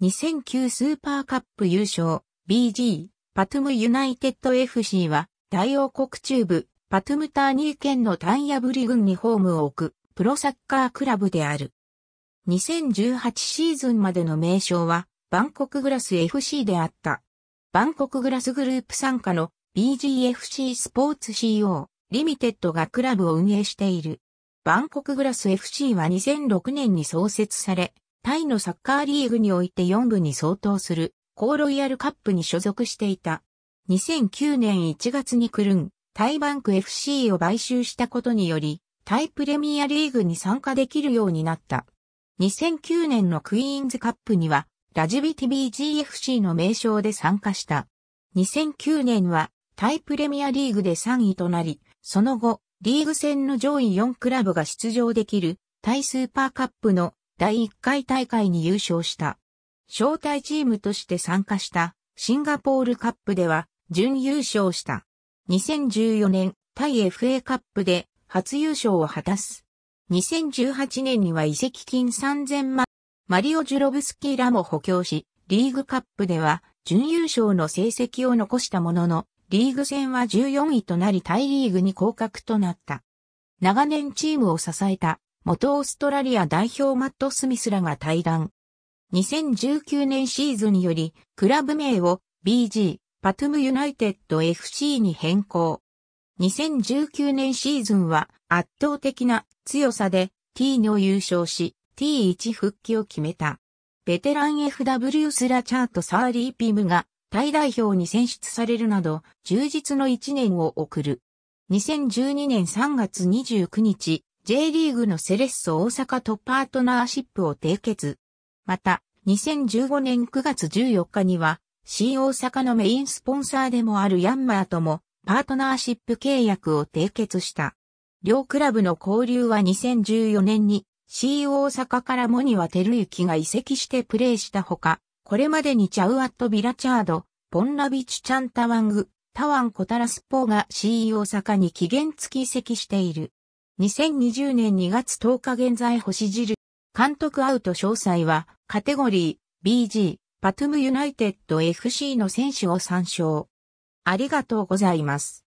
2009スーパーカップ優勝 BG パトゥムユナイテッド FC は大王国中部パトゥムターニー県のタンヤブリ郡にホームを置くプロサッカークラブである。2018シーズンまでの名称はバンコクグラス FC であった。バンコクグラスグループ参加の BGFC スポーツ CO リミテッドがクラブを運営している。バンコクグラス FC は2006年に創設され、タイのサッカーリーグにおいて4部に相当する、コーロイヤルカップに所属していた。2009年1月にクルン、タイバンク FC を買収したことにより、タイプレミアリーグに参加できるようになった。2009年のクイーンズカップには、ラジビティ BGFC の名称で参加した。2009年は、タイプレミアリーグで3位となり、その後、リーグ戦の上位4クラブが出場できる、タイスーパーカップの第1回大会に優勝した。招待チームとして参加したシンガポールカップでは準優勝した。2014年タイ FA カップで初優勝を果たす。2018年には移籍金3000万、マリオ・ジュロブスキーらも補強し、リーグカップでは準優勝の成績を残したものの、リーグ戦は14位となりタイリーグに降格となった。長年チームを支えた元オーストラリア代表マット・スミスらが対談。2019年シーズンにより、クラブ名を BG、パトゥムユナイテッド FC に変更。2019年シーズンは圧倒的な強さで T の優勝し、T1 復帰を決めた。ベテラン FW スラチャートサーリーピムがタイ代表に選出されるなど充実の1年を送る。2012年3月29日、J リーグのセレッソ大阪とパートナーシップを締結。また、2015年9月14日には、新大阪のメインスポンサーでもあるヤンマーともパートナーシップ契約を締結した。両クラブの交流は2014年に C 大阪からモニワユキが移籍してプレーしたほか、これまでにチャウアット・ビラチャード、ポンラビチチャンタワング、タワン・コタラスポーが C 大阪に期限付き移籍している。2020年2月10日現在星汁。監督アウト詳細は、カテゴリー、BG、パトゥムユナイテッド FC の選手を参照。ありがとうございます。